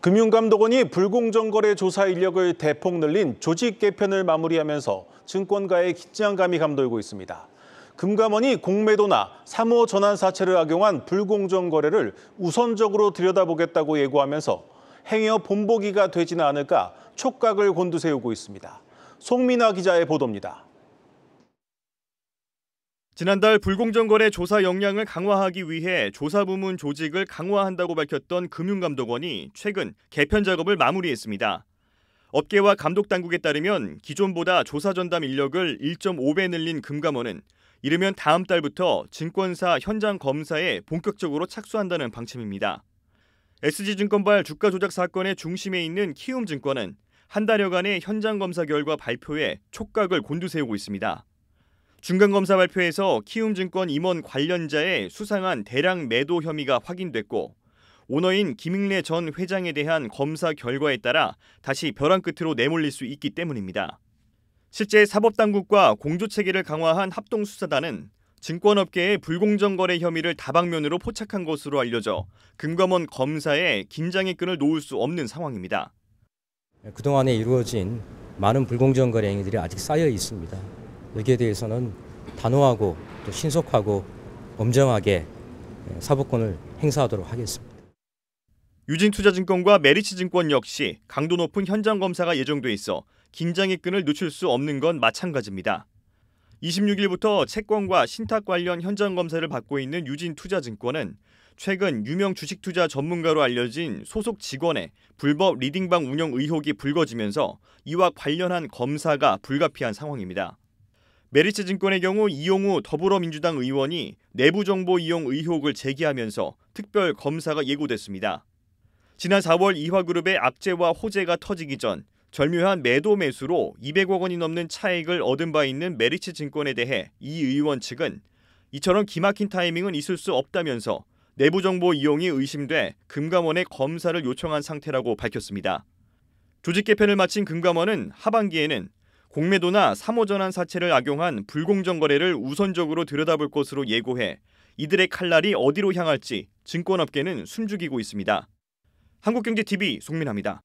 금융감독원이 불공정거래 조사 인력을 대폭 늘린 조직 개편을 마무리하면서 증권가의 긴장감이 감돌고 있습니다. 금감원이 공매도나 사모 전환 사채를 악용한 불공정 거래를 우선적으로 들여다보겠다고 예고하면서 행여 본보기가 되지는 않을까 촉각을 곤두세우고 있습니다. 송민아 기자의 보도입니다. 지난달 불공정거래 조사 역량을 강화하기 위해 조사 부문 조직을 강화한다고 밝혔던 금융감독원이 최근 개편 작업을 마무리했습니다. 업계와 감독 당국에 따르면 기존보다 조사 전담 인력을 1.5배 늘린 금감원은 이르면 다음 달부터 증권사 현장 검사에 본격적으로 착수한다는 방침입니다. SG증권발 주가 조작 사건의 중심에 있는 키움증권은 한 달여간의 현장 검사 결과 발표에 촉각을 곤두세우고 있습니다. 중간검사 발표에서 키움증권 임원 관련자의 수상한 대량 매도 혐의가 확인됐고 오너인 김익래 전 회장에 대한 검사 결과에 따라 다시 벼랑 끝으로 내몰릴 수 있기 때문입니다. 실제 사법당국과 공조체계를 강화한 합동수사단은 증권업계의 불공정 거래 혐의를 다방면으로 포착한 것으로 알려져 금감원 검사에 긴장의 끈을 놓을 수 없는 상황입니다. 네, 그동안에 이루어진 많은 불공정 거래 행위들이 아직 쌓여 있습니다. 여기에 대해서는 단호하고 또 신속하고 엄정하게 예, 사법권을 행사하도록 하겠습니다. 유진투자증권과 메리츠증권 역시 강도 높은 현장 검사가 예정돼 있어 긴장의 끈을 늦출 수 없는 건 마찬가지입니다. 26일부터 채권과 신탁 관련 현장 검사를 받고 있는 유진투자증권은 최근 유명 주식 투자 전문가로 알려진 소속 직원의 불법 리딩방 운영 의혹이 불거지면서 이와 관련한 검사가 불가피한 상황입니다. 메리츠 증권의 경우 이용우 더불어민주당 의원이 내부 정보 이용 의혹을 제기하면서 특별 검사가 예고됐습니다. 지난 4월 이화그룹의 악재와 호재가 터지기 전 절묘한 매도 매수로 200억 원이 넘는 차익을 얻은 바 있는 메리츠 증권에 대해 이 의원 측은 이처럼 기막힌 타이밍은 있을 수 없다면서 내부 정보 이용이 의심돼 금감원에 검사를 요청한 상태라고 밝혔습니다. 조직 개편을 마친 금감원은 하반기에는 공매도나 사모전환 사채를 악용한 불공정 거래를 우선적으로 들여다볼 것으로 예고해 이들의 칼날이 어디로 향할지 증권업계는 숨죽이고 있습니다. 한국경제TV 송민아니다